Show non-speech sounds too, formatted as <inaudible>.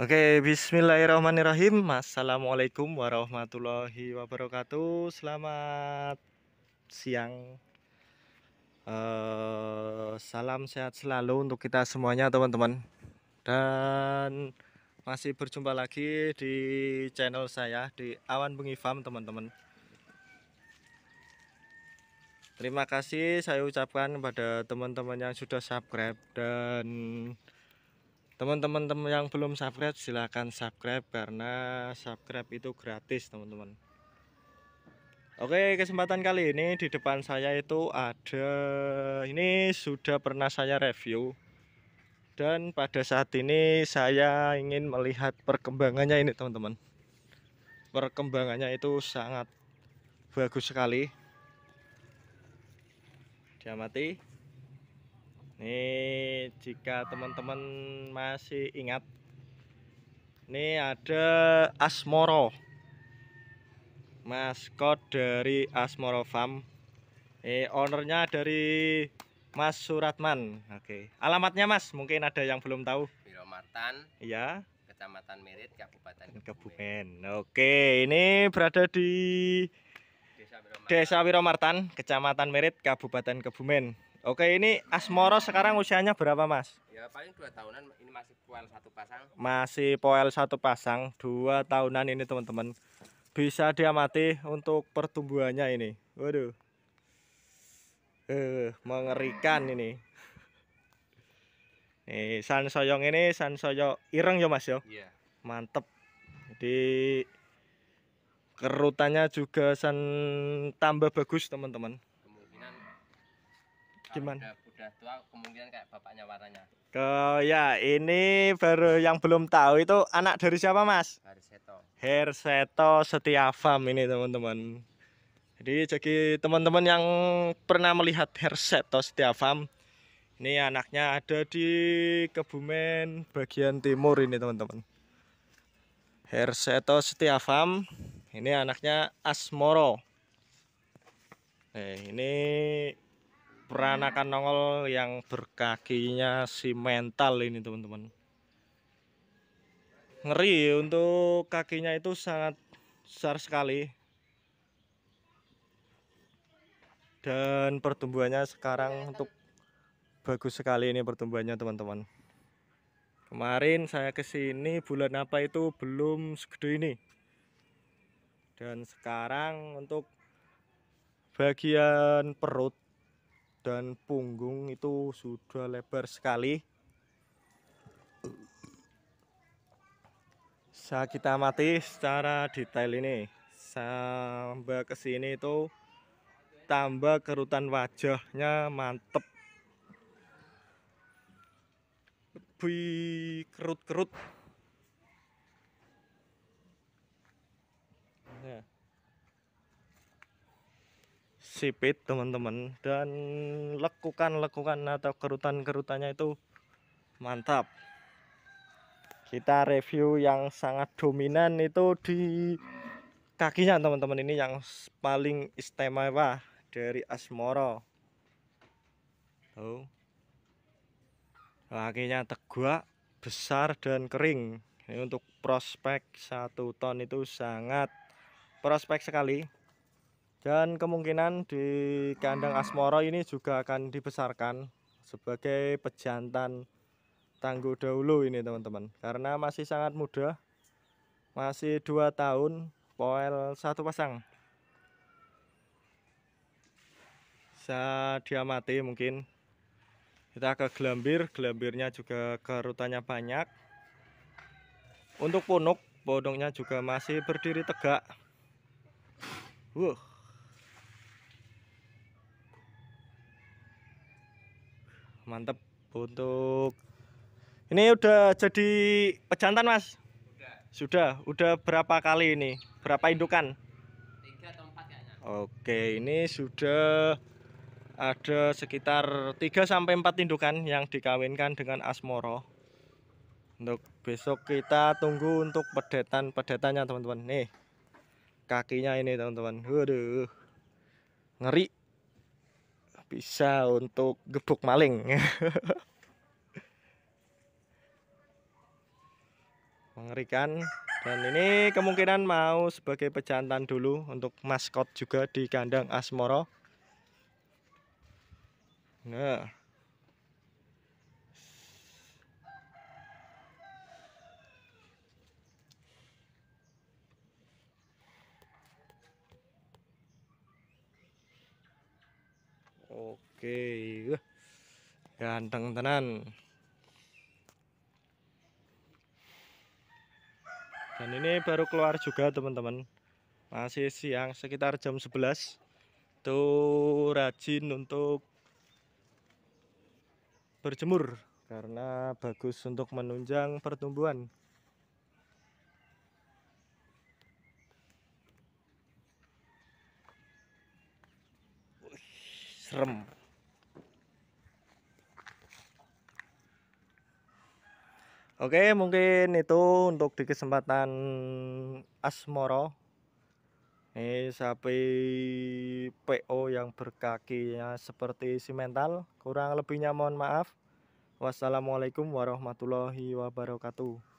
Oke, bismillahirrahmanirrahim. Assalamualaikum warahmatullahi wabarakatuh. Selamat siang. Uh, salam sehat selalu untuk kita semuanya, teman-teman. Dan masih berjumpa lagi di channel saya di Awan Bengi Farm, teman-teman. Terima kasih saya ucapkan kepada teman-teman yang sudah subscribe dan teman-teman yang belum subscribe silahkan subscribe karena subscribe itu gratis teman-teman Oke kesempatan kali ini di depan saya itu ada ini sudah pernah saya review dan pada saat ini saya ingin melihat perkembangannya ini teman-teman perkembangannya itu sangat bagus sekali diamati ini jika teman-teman masih ingat, ini ada Asmoro. Maskot dari Asmoro Farm. Eh, ownernya dari Mas Suratman. Oke. Alamatnya Mas, mungkin ada yang belum tahu. Biro Iya. Kecamatan Merit, Kabupaten Kebumen. Oke, ini berada di Desa Wiromartan, Kecamatan Merit, Kabupaten Kebumen. Oke, ini Asmoro sekarang usianya berapa, Mas? Ya, paling dua tahunan. Ini masih poel satu pasang. Masih poel satu pasang, 2 tahunan ini, teman-teman. Bisa diamati untuk pertumbuhannya ini. Waduh. Eh, mengerikan ini. Nih, sansoyong ini sansoyo ireng ya, Mas ya? Iya. Mantep. Jadi kerutannya juga san tambah bagus, teman-teman gimana? Udah, tua kemungkinan kayak bapaknya warnanya. Ke ya, ini baru yang belum tahu itu anak dari siapa, Mas? Herseto. Herseto Setiavam ini, teman-teman. Jadi jadi teman-teman yang pernah melihat Herseto Setiavam, ini anaknya ada di Kebumen bagian timur ini, teman-teman. Herseto Setiavam, ini anaknya Asmoro. Eh, ini peranakan nongol yang berkakinya simental ini teman-teman ngeri untuk kakinya itu sangat besar sekali dan pertumbuhannya sekarang untuk bagus sekali ini pertumbuhannya teman-teman kemarin saya kesini bulan apa itu belum segede ini dan sekarang untuk bagian perut dan punggung itu sudah lebar sekali saya kita mati secara detail ini sampai ke sini itu tambah kerutan wajahnya mantep lebih kerut-kerut nah sipit teman-teman dan lekukan-lekukan atau kerutan-kerutannya itu mantap kita review yang sangat dominan itu di kakinya teman-teman ini yang paling istimewa dari Asmoro tuh kakinya tegak besar dan kering ini untuk prospek satu ton itu sangat prospek sekali dan kemungkinan di kandang Asmoro ini juga akan dibesarkan sebagai pejantan tangguh dahulu ini teman-teman. Karena masih sangat muda, masih dua tahun, poel satu pasang. Bisa diamati mungkin. Kita ke gelambir, gelambirnya juga kerutannya banyak. Untuk punuk, bodongnya juga masih berdiri tegak. Wuh. mantep untuk ini udah jadi pejantan mas sudah udah berapa kali ini berapa indukan tiga atau empat oke ini sudah ada sekitar 3 sampai 4 indukan yang dikawinkan dengan asmoro untuk besok kita tunggu untuk pedetan pedetannya teman-teman nih kakinya ini teman-teman waduh ngeri bisa untuk gebuk maling <laughs> mengerikan dan ini kemungkinan mau sebagai pejantan dulu untuk maskot juga di kandang Asmoro nah oke wah ganteng tenan dan ini baru keluar juga teman-teman masih siang sekitar jam 11 tuh rajin untuk berjemur karena bagus untuk menunjang pertumbuhan serem Oke, mungkin itu untuk di kesempatan Asmoro. Ini sapi PO yang berkakinya seperti simental. Kurang lebihnya mohon maaf. Wassalamualaikum warahmatullahi wabarakatuh.